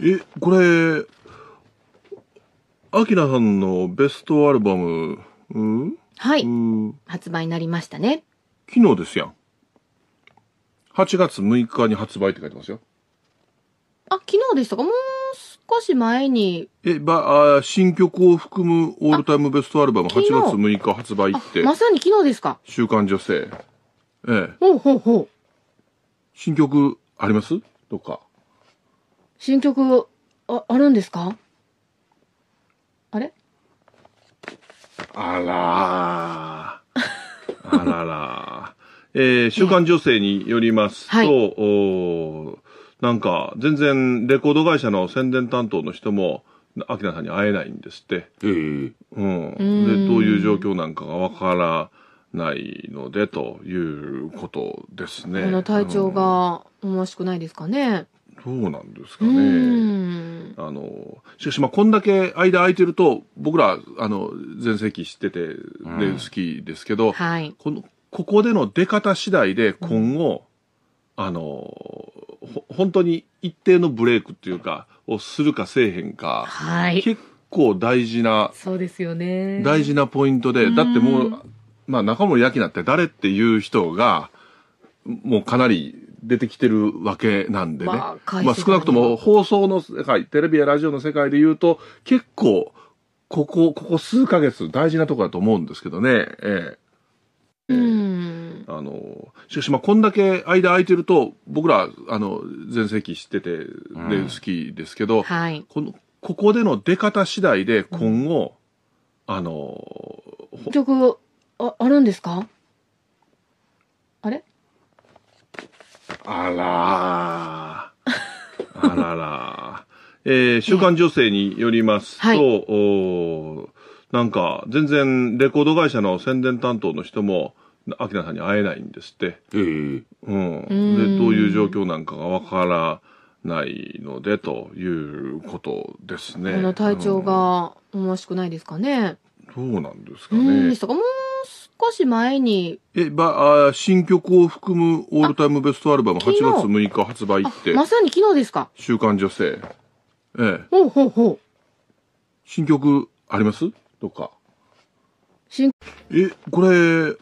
え、これ、アキラさんのベストアルバム、うんはい、発売になりましたね。昨日ですやん。8月6日に発売って書いてますよ。あ、昨日でしたかもう少し前に。え、ば、あ新曲を含むオールタイムベストアルバム8月6日発売って。まさに昨日ですか。週刊女性。ええ。ほうほうほう。新曲ありますとか。新曲、あ、あるんですかあれあらあらら。えー、週刊女性によりますと、えー、はい、なんか、全然、レコード会社の宣伝担当の人も、アキナさんに会えないんですって。ええー、うん。で、どういう状況なんかがわからないので、ということですね。この体調が思わしくないですかね。どうなんですかね。あの、しかしまあこんだけ間空いてると、僕ら、あの、全盛期知ってて、で、好きですけど、はい、この、ここでの出方次第で今後、うん、あの、本当に一定のブレイクっていうか、をするかせえへんか、はい、結構大事な、そうですよね。大事なポイントで、だってもう、まあ中森明菜って誰っていう人が、もうかなり出てきてるわけなんでね。まあ、まあ、少なくとも放送の世界、テレビやラジオの世界で言うと、結構、ここ、ここ数ヶ月大事なとこだと思うんですけどね。ええ。うん。あの、しかしまあこんだけ間空いてると、僕ら、あの、全盛期知ってて、好きですけど、はい。この、ここでの出方次第で今後、うん、あの、曲、あ、あるんですかあれあらあらら。えー、週刊女性によりますと、えなんか、全然、レコード会社の宣伝担当の人も、明菜さんに会えないんですって。えー、うん。で、どういう状況なんかがわからないので、ということですね。この体調が思わしくないですかね。どうなんですかね。も少し前に。え、ば、あ新曲を含むオールタイムベストアルバム8月6日発売って。まさに昨日ですか。週刊女性。ええ。ほうほうほう。新曲ありますどっか。新え、これ、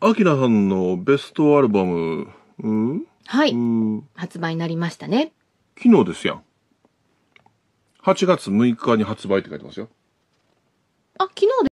アキラさんのベストアルバム、うんはい発売になりましたね。昨日ですやん。8月6日に発売って書いてますよ。あ、昨日で